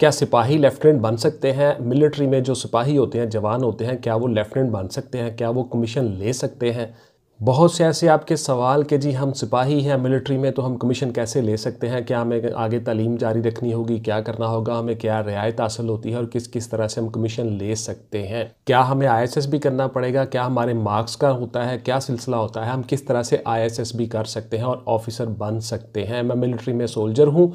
क्या सिपाही लेफ्टिनेंट बन सकते हैं मिलिट्री में जो सिपाही होते हैं जवान होते हैं क्या वो लेफ्टिनेंट बन सकते हैं क्या वो कमीशन ले सकते हैं बहुत से ऐसे आपके सवाल के जी हम सिपाही हैं मिलिट्री में तो हम कमीशन कैसे ले सकते हैं क्या हमें आगे तालीम जारी रखनी होगी क्या करना होगा हमें क्या रियायत हासिल होती है और किस किस तरह से हम कमीशन ले सकते हैं क्या हमें एस भी करना पड़ेगा क्या हमारे मार्क्स का होता है क्या सिलसिला होता है हम किस तरह से एस भी कर सकते हैं और ऑफिसर बन सकते हैं मैं मिलिट्री में सोल्जर हूँ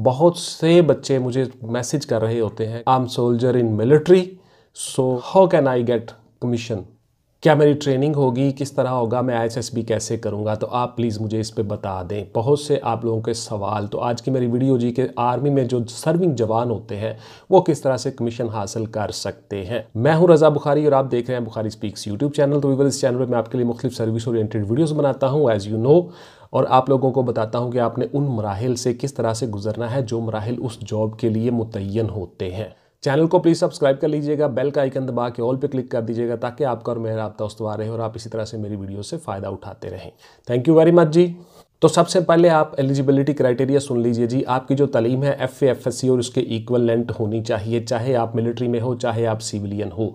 बहुत से बच्चे मुझे मैसेज कर रहे होते हैं I am soldier in military so how can I get commission क्या मेरी ट्रेनिंग होगी किस तरह होगा मैं आईएसएसबी कैसे करूँगा तो आप प्लीज़ मुझे इस पर बता दें बहुत से आप लोगों के सवाल तो आज की मेरी वीडियो जी के आर्मी में जो सर्विंग जवान होते हैं वो किस तरह से कमीशन हासिल कर सकते हैं मैं हूं रजा बुखारी और आप देख रहे हैं बुखारी स्पीक्स यूट्यूब चैनल तो वीवल इस चैनल पर मैं आपके लिए मुख्तु सर्विस और वीडियोज़ बनाता हूँ एज़ यू नो और आप लोगों को बताता हूँ कि आपने उन मराहल से किस तरह से गुजरना है जो मराहल उस जॉब के लिए मुतन होते हैं चैनल को प्लीज़ सब्सक्राइब कर लीजिएगा बेल का आइकन दबा के ऑल पे क्लिक कर दीजिएगा ताकि आपका और मेरा दोस्त आ रहे और आप इसी तरह से मेरी वीडियो से फ़ायदा उठाते रहें थैंक यू वेरी मच जी तो सबसे पहले आप एलिजिबिलिटी क्राइटेरिया सुन लीजिए जी आपकी जो तलीम है एफ एफ एस सी और उसके इक्वलेंट होनी चाहिए चाहे आप मिलिट्री में हो चाहे आप सिविलियन हो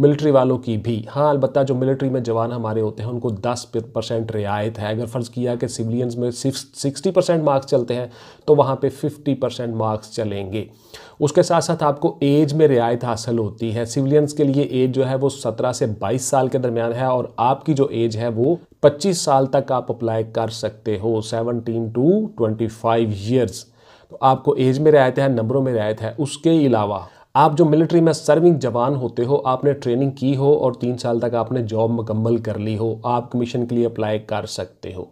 मिलिट्री वालों की भी हाँ अलबत्त जो मिलिट्री में जवान हमारे होते हैं उनको 10 परसेंट रियायत है अगर फ़र्ज़ किया कि सिविलियंस में सिक्सटी परसेंट मार्क्स चलते हैं तो वहाँ पे 50 परसेंट मार्क्स चलेंगे उसके साथ साथ आपको एज में रियायत हासिल होती है सिविलियंस के लिए एज जो है वो सत्रह से बाईस साल के दरमियान है और आपकी जो एज है वो 25 साल तक आप अप्लाई कर सकते हो 17 टू 25 ईयर्स तो आपको एज में रियायत है नंबरों में रियायत है उसके अलावा आप जो मिलिट्री में सर्विंग जवान होते हो आपने ट्रेनिंग की हो और तीन साल तक आपने जॉब मुकम्मल कर ली हो आप कमीशन के लिए अप्लाई कर सकते हो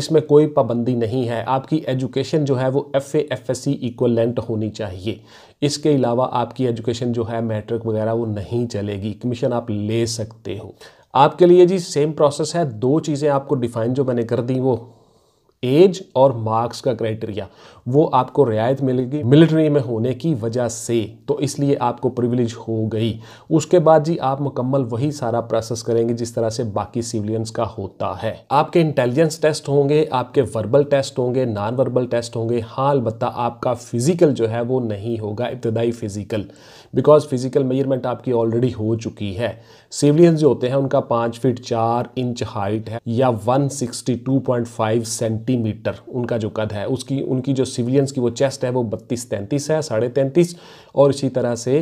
इसमें कोई पाबंदी नहीं है आपकी एजुकेशन जो है वो F A F S C equivalent होनी चाहिए इसके अलावा आपकी एजुकेशन जो है मैट्रिक वगैरह वो नहीं चलेगी कमीशन आप ले सकते हो आपके लिए जी सेम प्रोसेस है दो चीज़ें आपको डिफाइन जो मैंने कर दी वो एज और मार्क्स का क्राइटेरिया वो आपको रियायत मिलेगी मिलिट्री में होने की वजह से तो इसलिए आपको प्रिविलेज हो गई उसके बाद जी आप मुकम्मल वही सारा प्रोसेस करेंगे जिस तरह से बाकी सिविलियंस का होता है आपके इंटेलिजेंस टेस्ट होंगे आपके वर्बल टेस्ट होंगे नॉन वर्बल टेस्ट होंगे हाँ अलबत्त आपका फिजिकल जो है वो नहीं होगा इब्तदाई फिजिकल बिकॉज फिजिकल मेजरमेंट आपकी ऑलरेडी हो चुकी है सिविलियंस जो होते हैं उनका पाँच फिट चार इंच हाइट है या one sixty two point five centi centimetre उनका जो कद है उसकी उनकी जो सिविलियंस की वो चेस्ट है वो बत्तीस तैंतीस है साढ़े तैंतीस और इसी तरह से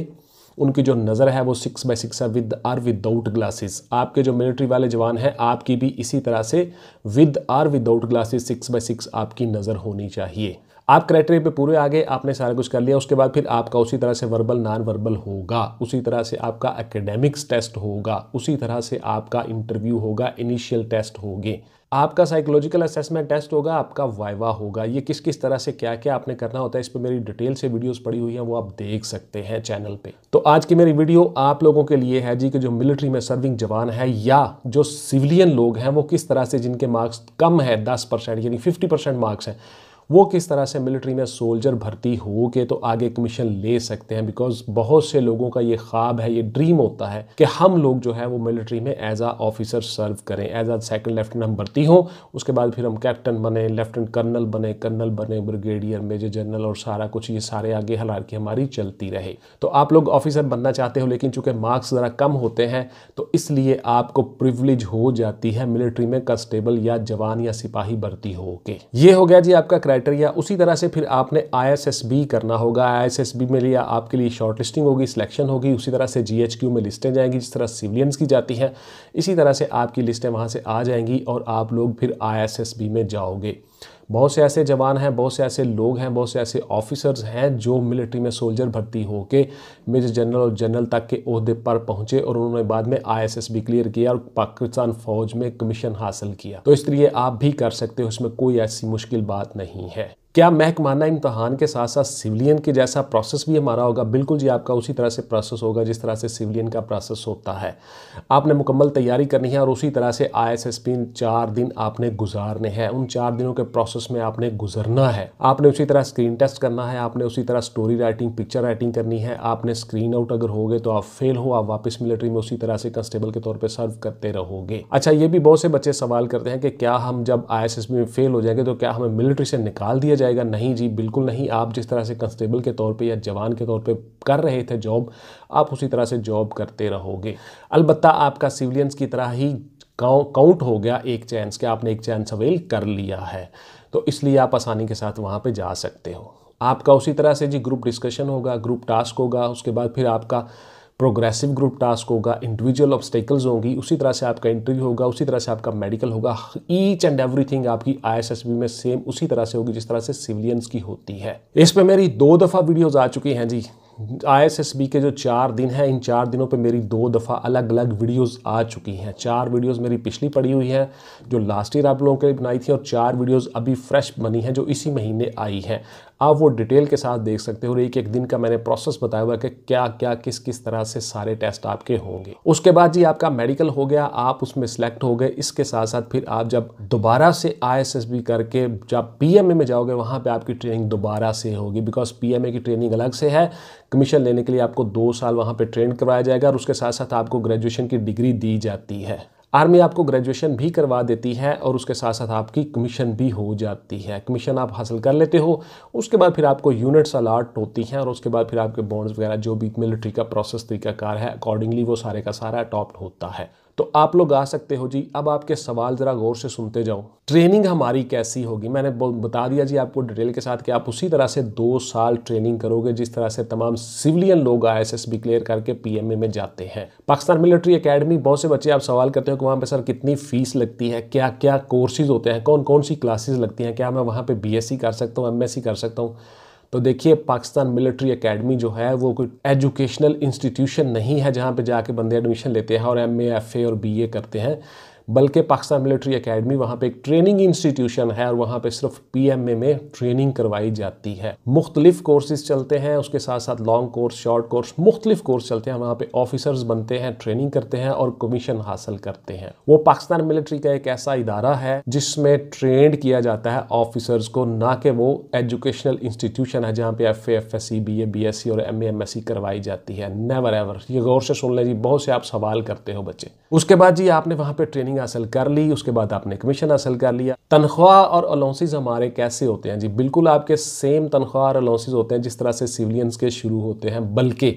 उनकी जो नज़र है वो सिक्स बाई सिक्स है विद आर विदाउट ग्लासेस आपके जो मिलिट्री वाले जवान हैं आपकी भी इसी तरह से with or without glasses six by six आपकी नज़र होनी चाहिए आप क्राइटेरिया पे पूरे आगे आपने सारा कुछ कर लिया उसके बाद फिर आपका उसी तरह से वर्बल नॉन वर्बल होगा उसी तरह से आपका एकेडमिक्स टेस्ट होगा उसी तरह से आपका इंटरव्यू होगा इनिशियल टेस्ट होंगे आपका साइकोलॉजिकल असेसमेंट टेस्ट होगा आपका वाइवा होगा ये किस किस तरह से क्या क्या आपने करना होता है इस पर मेरी डिटेल से वीडियोस पड़ी हुई हैं वो आप देख सकते हैं चैनल पे तो आज की मेरी वीडियो आप लोगों के लिए है जी कि जो मिलिट्री में सर्विंग जवान है या जो सिविलियन लोग हैं वो किस तरह से जिनके मार्क्स कम है दस यानी फिफ्टी मार्क्स हैं वो किस तरह से मिलिट्री में सोल्जर भर्ती हो के तो आगे कमीशन ले सकते हैं बिकॉज बहुत से लोगों का ये ख्वाब है ये ड्रीम होता है कि हम लोग जो है वो मिलिट्री में एज आ ऑफिसर सर्व करें एज आ सेकेंड लेफ्टिनेंट हम भर्ती हों उसके बाद फिर हम कैप्टन बने लेफ्टिनेंट कर्नल बने कर्नल बने ब्रिगेडियर मेजर जनरल और सारा कुछ ये सारे आगे हलार की हमारी चलती रहे तो आप लोग ऑफिसर बनना चाहते हो लेकिन चूंकि मार्क्स ज़रा कम होते हैं तो इसलिए आपको प्रिवलेज हो जाती है मिलिट्री में कंस्टेबल या जवान या सिपाही भर्ती हो के ये हो गया जी आपका बैटरी या उसी तरह से फिर आपने आई करना होगा आई में लिया आपके लिए शॉर्ट लिस्टिंग होगी सिलेक्शन होगी उसी तरह से जी में लिस्टें जाएंगी जिस तरह सिविलियंस की जाती हैं इसी तरह से आपकी लिस्टें वहाँ से आ जाएंगी और आप लोग फिर आई में जाओगे बहुत से ऐसे जवान हैं बहुत से ऐसे लोग हैं बहुत से ऐसे ऑफिसर्स हैं जो मिलिट्री में सोल्जर भर्ती होकर मेजर जनरल और जनरल तक के अहदे पर पहुंचे और उन्होंने बाद में एस भी क्लियर किया और पाकिस्तान फौज में कमीशन हासिल किया तो इसलिए आप भी कर सकते हो इसमें कोई ऐसी मुश्किल बात नहीं है क्या महकमाना इम्तहान के साथ साथ सिविलियन के जैसा प्रोसेस भी हमारा होगा बिल्कुल जी आपका उसी तरह से प्रोसेस होगा जिस तरह से सिविलियन का प्रोसेस होता है आपने मुकम्मल तैयारी करनी है और उसी तरह से आई एस एस पी चार दिन आपने गुजारने हैं उन चार दिनों के प्रोसेस में आपने गुजरना है आपने उसी तरह स्क्रीन टेस्ट करना है आपने उसी तरह स्टोरी राइटिंग पिक्चर राइटिंग करनी है आपने स्क्रीन आउट अगर हो गए तो आप फेल हो आप वापस मिलिट्री में उसी तरह से कंस्टेबल के तौर पर सर्व करते रहोगे अच्छा ये भी बहुत से बच्चे सवाल करते हैं कि क्या हम जब आई एस एस में फेल हो जाएंगे तो क्या हमें मिलिट्री से निकाल दिया जाएगा नहीं जी बिल्कुल नहीं आप जिस तरह से कंस्टेबल के तौर पे या जवान के तौर पे कर रहे थे जॉब आप उसी तरह से जॉब करते रहोगे अलबत् आपका सिविलियंस की तरह ही काउंट हो गया एक चांस कि आपने एक चांस अवेल कर लिया है तो इसलिए आप आसानी के साथ वहाँ पर जा सकते हो आपका उसी तरह से जी ग्रुप डिस्कशन होगा ग्रुप टास्क होगा उसके बाद फिर आपका प्रोग्रेसिव ग्रुप टास्क होगा इंडिविजुअल ऑब्स्टेकल्स होंगी उसी तरह से आपका इंटरव्यू होगा उसी तरह से आपका मेडिकल होगा ईच एंड एवरीथिंग आपकी आईएसएसबी में सेम उसी तरह से होगी जिस तरह से सिविलियंस की होती है इस पर मेरी दो दफ़ा वीडियोज़ आ चुकी हैं जी आई के जो चार दिन हैं इन चार दिनों पे मेरी दो दफ़ा अलग अलग वीडियोस आ चुकी हैं चार वीडियोस मेरी पिछली पड़ी हुई हैं जो लास्ट ईयर आप लोगों के लिए बनाई थी और चार वीडियोस अभी फ्रेश बनी हैं जो इसी महीने आई हैं आप वो डिटेल के साथ देख सकते हो एक एक दिन का मैंने प्रोसेस बताया हुआ कि क्या क्या किस किस तरह से सारे टेस्ट आपके होंगे उसके बाद जी आपका मेडिकल हो गया आप उसमें सेलेक्ट हो गए इसके साथ साथ फिर आप जब दोबारा से आई करके जब पी में जाओगे वहाँ पर आपकी ट्रेनिंग दोबारा से होगी बिकॉज पी की ट्रेनिंग अलग से है कमीशन लेने के लिए आपको दो साल वहाँ पर ट्रेन करवाया जाएगा और उसके साथ साथ आपको ग्रेजुएशन की डिग्री दी जाती है आर्मी आपको ग्रेजुएशन भी करवा देती है और उसके साथ साथ आपकी कमीशन भी हो जाती है कमीशन आप हासिल कर लेते हो उसके बाद फिर आपको यूनिट्स अलाट होती हैं और उसके बाद फिर आपके बॉन्ड्स वगैरह जो भी मिलिट्री का प्रोसेस तरीकाकार है अकॉर्डिंगली वो सारे का सारा अडॉप्ट होता है तो आप लोग आ सकते हो जी अब आपके सवाल ज़रा गौर से सुनते जाओ ट्रेनिंग हमारी कैसी होगी मैंने बता दिया जी आपको डिटेल के साथ कि आप उसी तरह से दो साल ट्रेनिंग करोगे जिस तरह से तमाम सिविलियन लोग आई एस क्लियर करके पी में जाते हैं पाकिस्तान मिलिट्री अकेडमी बहुत से बच्चे आप सवाल करते हो कि वहाँ पर सर कितनी फ़ीस लगती है क्या क्या कोर्सेज होते हैं कौन कौन सी क्लासेज लगती हैं क्या मैं वहाँ पर बी कर सकता हूँ एम कर सकता हूँ तो देखिए पाकिस्तान मिलिट्री एकेडमी जो है वो कोई एजुकेशनल इंस्टीट्यूशन नहीं है जहाँ पे जाके बंदे एडमिशन लेते हैं और एम ए एफ ए और बी ए करते हैं बल्कि पाकिस्तान मिलिट्री अकेडमी वहां पर एक ट्रेनिंग इंस्टीट्यूशन है और वहां पर सिर्फ पी एम ए में ट्रेनिंग करवाई जाती है मुख्तलिफ कोर्सेज चलते हैं उसके साथ साथ लॉन्ग कोर्स शॉर्ट कोर्स मुख्तलिफ कोर्स चलते हैं वहां पे ऑफिसर्स बनते हैं ट्रेनिंग करते हैं और कमीशन हासिल करते हैं वो पाकिस्तान मिलिट्री का एक ऐसा इदारा है जिसमें ट्रेंड किया जाता है ऑफिसर्स को ना कि वो एजुकेशनल इंस्टीट्यूशन है जहाँ पे F F S C B A B S C और एम एम एस सी करवाई जाती है नेवर एवर ये गौर से सुन लें जी बहुत से आप सवाल करते हो बच्चे उसके बाद जी आपने वहां पर ट्रेनिंग ट्रेनिंग हासिल कर ली उसके बाद आपने कमीशन हासिल कर लिया तनख्वाह और अलाउंसेज हमारे कैसे होते हैं जी बिल्कुल आपके सेम तनख्वाह और अलाउंसेज होते हैं जिस तरह से सिविलियंस के शुरू होते हैं बल्कि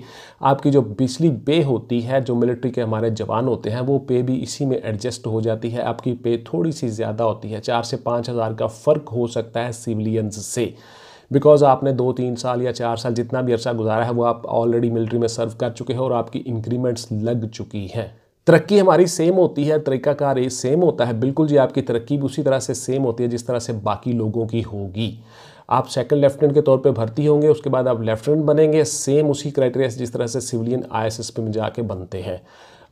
आपकी जो बिजली पे होती है जो मिलिट्री के हमारे जवान होते हैं वो पे भी इसी में एडजस्ट हो जाती है आपकी पे थोड़ी सी ज़्यादा होती है चार से पाँच हज़ार का फ़र्क हो सकता है सिविलियंस से बिकॉज आपने दो तीन साल या चार साल जितना भी अर्सा गुजारा है वो आप ऑलरेडी मिलिट्री में सर्व कर चुके हैं और आपकी इंक्रीमेंट्स लग चुकी हैं तरक्की हमारी सेम होती है तरीकाकार सेम होता है बिल्कुल जी आपकी तरक्की भी उसी तरह से सेम होती है जिस तरह से बाकी लोगों की होगी आप सेकंड लेफ्टिनेंट के तौर पे भर्ती होंगे उसके बाद आप लेफ्टिनेंट बनेंगे सेम उसी क्राइटेरिया से जिस तरह से civilian I S S P में जाके बनते हैं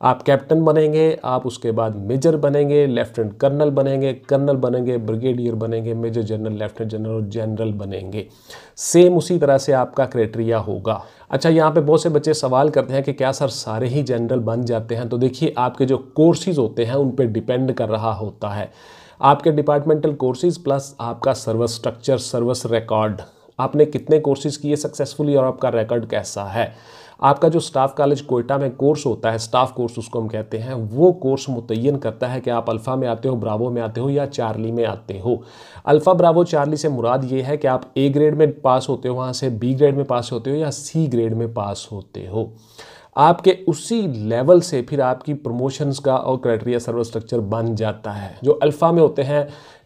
आप कैप्टन बनेंगे आप उसके बाद मेजर बनेंगे लेफ्टिनेंट कर्नल बनेंगे कर्नल बनेंगे ब्रिगेडियर बनेंगे मेजर जनरल लेफ्टिनेंट जनरल और जनरल बनेंगे सेम उसी तरह से आपका क्राइटेरिया होगा अच्छा यहाँ पे बहुत से बच्चे सवाल करते हैं कि क्या सर सारे ही जनरल बन जाते हैं तो देखिए आपके जो कोर्सेज़ होते हैं उन पर डिपेंड कर रहा होता है आपके डिपार्टमेंटल कोर्सेज़ प्लस आपका सर्विस स्ट्रक्चर सर्विस रिकॉर्ड आपने कितने कोर्सेज़ किए सक्सेसफुली और आपका रिकॉर्ड कैसा है आपका जो स्टाफ कॉलेज कोयटा में कोर्स होता है स्टाफ कोर्स उसको हम कहते हैं वो कोर्स मुतयन करता है कि आप अल्फ़ा में आते हो ब्रावो में आते हो या चार्ली में आते हो अल्फ़ा ब्रावो चार्ली से मुराद ये है कि आप ए ग्रेड में पास होते हो वहाँ से बी ग्रेड में पास होते हो या सी ग्रेड में पास होते हो आपके उसी लेवल से फिर आपकी प्रमोशंस का और क्राइटेरिया सर्वर स्ट्रक्चर बन जाता है जो अल्फ़ा में होते हैं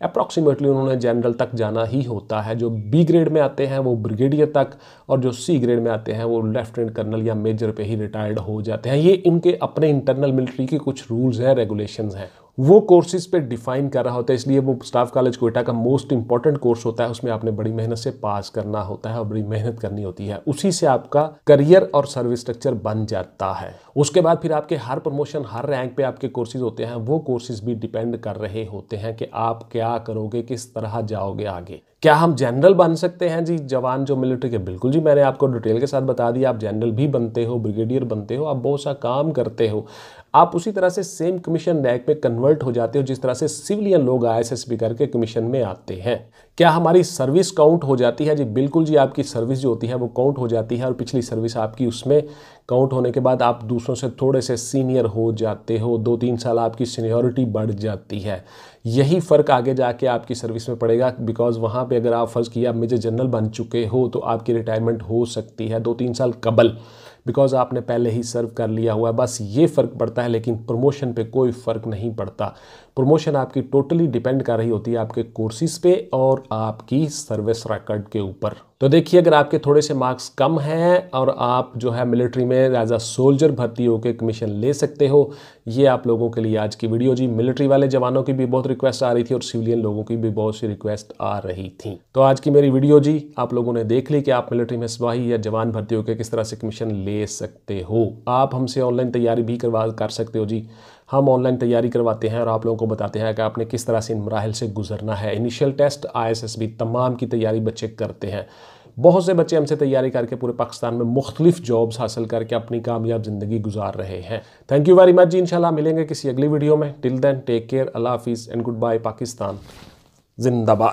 अप्रॉक्सीमेटली उन्होंने जनरल तक जाना ही होता है जो बी ग्रेड में आते हैं वो ब्रिगेडियर तक और जो सी ग्रेड में आते हैं वो लेफ्टिनेंट कर्नल या मेजर पे ही रिटायर्ड हो जाते हैं ये उनके अपने इंटरनल मिलिट्री के कुछ रूल्स हैं रेगुलेशन हैं वो कोर्सेज पे डिफाइन कर रहा होता है इसलिए वो स्टाफ कॉलेज कोयटा का मोस्ट इंपॉर्टेंट कोर्स होता है उसमें आपने बड़ी मेहनत से पास करना होता है और बड़ी मेहनत करनी होती है उसी से आपका करियर और सर्विस स्ट्रक्चर बन जाता है उसके बाद फिर आपके हर प्रमोशन हर रैंक पे आपके कोर्सेज होते हैं वो कोर्सेज भी डिपेंड कर रहे होते हैं कि आप क्या करोगे किस तरह जाओगे आगे क्या हम जनरल बन सकते हैं जी जवान जो मिलिट्री के बिल्कुल जी मैंने आपको डिटेल के साथ बता दिया आप जनरल भी बनते हो ब्रिगेडियर बनते हो आप बहुत सा काम करते हो आप उसी तरह से सेम कमीशन रैंक में कन्वर्ट हो जाते हो जिस तरह से सिविलियन लोग आई करके कमीशन में आते हैं क्या हमारी सर्विस काउंट हो जाती है जी बिल्कुल जी आपकी सर्विस जो होती है वो काउंट हो जाती है और पिछली सर्विस आपकी उसमें काउंट होने के बाद आप दूसरों से थोड़े से सीनियर हो जाते हो दो तीन साल आपकी सीनियोरिटी बढ़ जाती है यही फ़र्क आगे जाके आपकी सर्विस में पड़ेगा बिकॉज वहाँ पे अगर आप फ़र्ज़ किया मेजर जनरल बन चुके हो तो आपकी रिटायरमेंट हो सकती है दो तीन साल कबल बिकॉज आपने पहले ही सर्व कर लिया हुआ है बस ये फ़र्क पड़ता है लेकिन प्रमोशन पे कोई फ़र्क नहीं पड़ता प्रमोशन आपकी टोटली डिपेंड कर रही होती है आपके कोर्सेज पे और आपकी सर्विस रिकॉर्ड के ऊपर तो देखिए अगर आपके थोड़े से मार्क्स कम हैं और आप जो है मिलिट्री में एज अ सोल्जर भर्ती होकर कमीशन ले सकते हो ये आप लोगों के लिए आज की वीडियो जी मिलिट्री वाले जवानों की भी बहुत रिक्वेस्ट आ रही थी और सिविलियन लोगों की भी बहुत सी रिक्वेस्ट आ रही थी तो आज की मेरी वीडियो जी आप लोगों ने देख ली कि आप मिलिट्री में सिपाही या जवान भर्ती होकर किस तरह से कमीशन ले ले सकते हो आप हमसे ऑनलाइन तैयारी भी करवा कर सकते हो जी हम ऑनलाइन तैयारी करवाते हैं और आप लोगों को बताते हैं कि आपने किस तरह से इन मराहल से गुजरना है इनिशियल टेस्ट आईएसएसबी तमाम की तैयारी बच्चे करते हैं बहुत से बच्चे हमसे तैयारी करके पूरे पाकिस्तान में मुख्तलिफ जॉब्स हासिल करके अपनी कामयाब ज़िंदगी गुजार रहे हैं थैंक यू वेरी मच जी इंशाल्लाह मिलेंगे किसी अगली वीडियो में टिल देन टेक केयर अल्लाह हाफिज़ एंड गुड बाय पाकिस्तान जिंदाबाद